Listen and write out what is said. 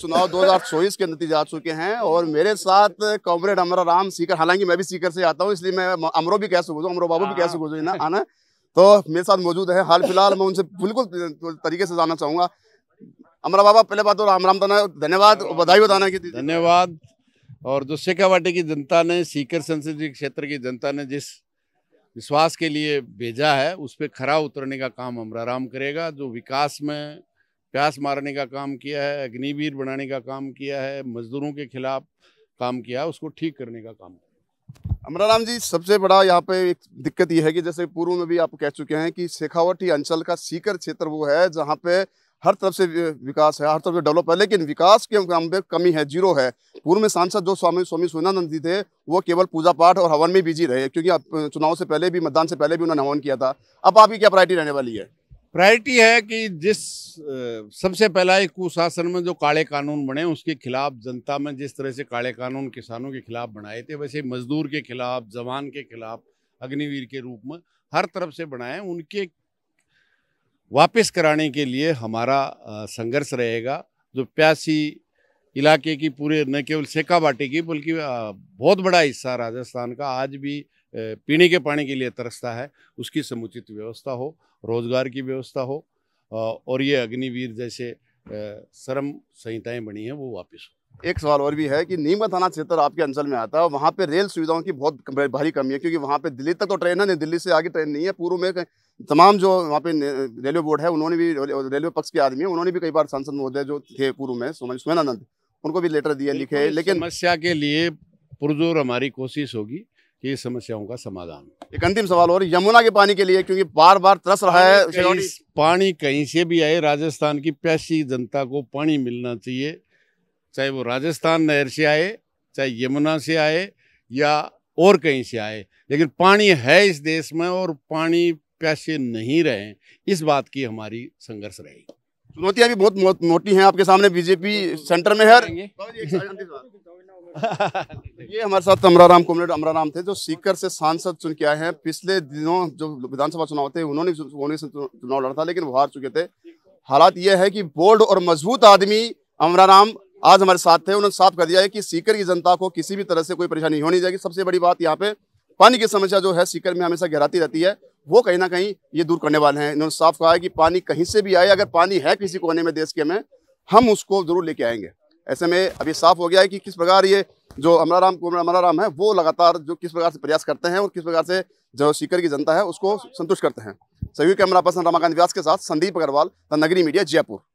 चुनाव 2024 के नतीजे आ चुके हैं और मेरे साथ कॉमरेड अमरा राम सीकर हालांकि मैं भी सीकर से आता हूँ इसलिए मैं अमरो भी कैसे गुजरू अमरो बाबू भी कैसे हाँ। गुजरू ना आना तो मेरे साथ मौजूद है हाल फिलहाल मैं उनसे बिल्कुल तरीके से जाना चाहूंगा अमरा बाबा पहले बात तो राम राम दाना धन्यवाद बधाई बताना की धन्यवाद और जो शेखावाटी की जनता ने सीकर संसदीय क्षेत्र की जनता ने जिस विश्वास के लिए भेजा है उस पर खरा उतरने का काम अमरा राम करेगा जो विकास में प्यास मारने का काम किया है अग्निवीर बनाने का काम किया है मजदूरों के खिलाफ काम किया है उसको ठीक करने का काम अमराराम जी सबसे बड़ा यहाँ पे एक दिक्कत यह है कि जैसे पूर्व में भी आप कह चुके हैं कि शेखावटी अंचल का सीकर क्षेत्र वो है जहाँ पे हर तरफ से विकास है हर तरफ से डेवलप है लेकिन विकास के काम पे कमी है जीरो है पूर्व में सांसद जो स्वामी स्वामी सोनानंद जी थे वो केवल पूजा पाठ और हवन में बिजी रहे क्योंकि चुनाव से पहले भी मतदान से पहले भी उन्होंने हवन किया था अब आपकी क्या प्रायरिटी रहने वाली है प्रायोरिटी है कि जिस सबसे पहला एक कुशासन में जो काले कानून बने उसके खिलाफ जनता में जिस तरह से काले कानून किसानों के खिलाफ बनाए थे वैसे मजदूर के खिलाफ जवान के खिलाफ अग्निवीर के रूप में हर तरफ से बनाए उनके वापस कराने के लिए हमारा संघर्ष रहेगा जो प्यासी इलाके की पूरे न केवल सेका बाटी की बल्कि बहुत बड़ा हिस्सा राजस्थान का आज भी पीने के पानी के लिए तरसता है उसकी समुचित व्यवस्था हो रोजगार की व्यवस्था हो और ये अग्निवीर जैसे शर्म संहिताएं बनी हैं वो वापस हो एक सवाल और भी है कि नीमा थाना क्षेत्र आपके अंचल में आता है वहाँ पे रेल सुविधाओं की बहुत भारी कमी है क्योंकि वहाँ पे दिल्ली तक तो ट्रेन है नहीं दिल्ली से आगे ट्रेन नहीं है पूर्व में तमाम जो वहाँ पे रेलवे बोर्ड है उन्होंने भी रेलवे पक्ष के आदमी है उन्होंने भी कई बार सांसद महोदय जो थे पूर्व में सोमन आनंद उनको भी लेटर दिए लिखे लेकिन समस्या के लिए पुरजोर हमारी कोशिश होगी की समस्याओं का समाधान एक अंतिम सवाल और यमुना के पानी के लिए क्योंकि बार बार तरस रहा है कहीं, पानी कहीं से भी आए राजस्थान की प्यासी जनता को पानी मिलना चाहिए चाहे वो राजस्थान नहर से आए चाहे यमुना से आए या और कहीं से आए लेकिन पानी है इस देश में और पानी प्यासे नहीं रहे इस बात की हमारी संघर्ष रहेगी चुनौतियां भी बहुत मोटी हैं आपके सामने बीजेपी सेंटर में है ये हमारे साथ अमराराम कॉमरेड अमराराम थे जो सीकर से सांसद चुन के आए हैं पिछले दिनों जो विधानसभा चुनाव थे उन्होंने चुनाव लड़ा था लेकिन वो हार चुके थे हालात ये है कि बोल्ड और मजबूत आदमी अमराराम आज हमारे साथ थे उन्होंने साफ कर दिया है कि सीकर की जनता को किसी भी तरह से कोई परेशानी होनी चाहिए सबसे बड़ी बात यहाँ पे पानी की समस्या जो है सीकर में हमेशा गहराती रहती है वो कहीं ना कहीं ये दूर करने वाले हैं इन्होंने साफ कहा है कि पानी कहीं से भी आए अगर पानी है किसी कोने में देश के में हम उसको जरूर लेके आएंगे ऐसे में अभी साफ हो गया है कि किस प्रकार ये जो अमरा राम अमरा राम है वो लगातार जो किस प्रकार से प्रयास करते हैं और किस प्रकार से जो सीकर की जनता है उसको संतुष्ट करते हैं सभी कैमरा पर्सन रमाकांत व्यास के साथ संदीप अग्रवाल द नगरी मीडिया जयपुर